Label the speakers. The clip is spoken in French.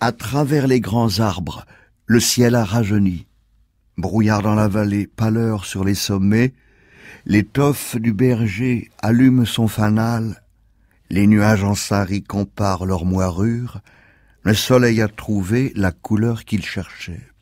Speaker 1: À travers les grands arbres, le ciel a rajeuni. Brouillard dans la vallée, pâleur sur les sommets, l'étoffe du berger allume son fanal, les nuages en sari comparent leurs moirures, le soleil a trouvé la couleur qu'il cherchait.